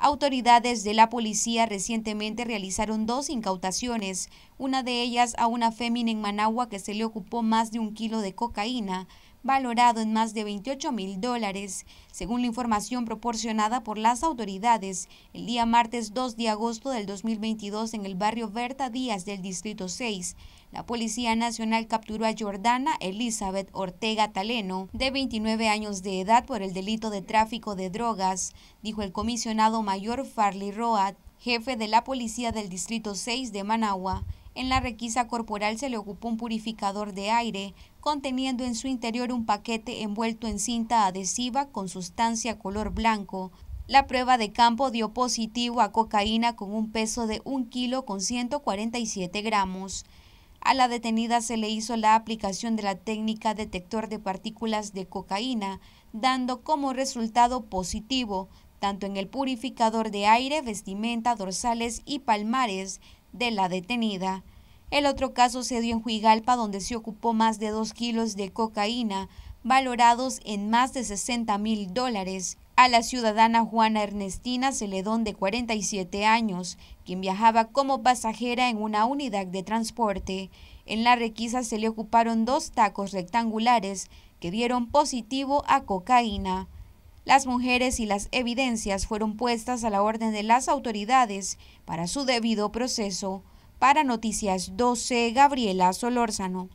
Autoridades de la policía recientemente realizaron dos incautaciones, una de ellas a una fémina en Managua que se le ocupó más de un kilo de cocaína, valorado en más de 28 mil dólares. Según la información proporcionada por las autoridades, el día martes 2 de agosto del 2022 en el barrio Berta Díaz del Distrito 6, la Policía Nacional capturó a Jordana Elizabeth Ortega Taleno, de 29 años de edad, por el delito de tráfico de drogas, dijo el comisionado mayor Farley Roat, jefe de la Policía del Distrito 6 de Managua. En la requisa corporal se le ocupó un purificador de aire, conteniendo en su interior un paquete envuelto en cinta adhesiva con sustancia color blanco. La prueba de campo dio positivo a cocaína con un peso de 1 kilo con 147 gramos. A la detenida se le hizo la aplicación de la técnica detector de partículas de cocaína, dando como resultado positivo, tanto en el purificador de aire, vestimenta, dorsales y palmares, de la detenida. El otro caso se dio en Juigalpa, donde se ocupó más de dos kilos de cocaína, valorados en más de 60 mil dólares. A la ciudadana Juana Ernestina Celedón, de 47 años, quien viajaba como pasajera en una unidad de transporte. En la requisa se le ocuparon dos tacos rectangulares que dieron positivo a cocaína. Las mujeres y las evidencias fueron puestas a la orden de las autoridades para su debido proceso. Para Noticias 12, Gabriela Solórzano.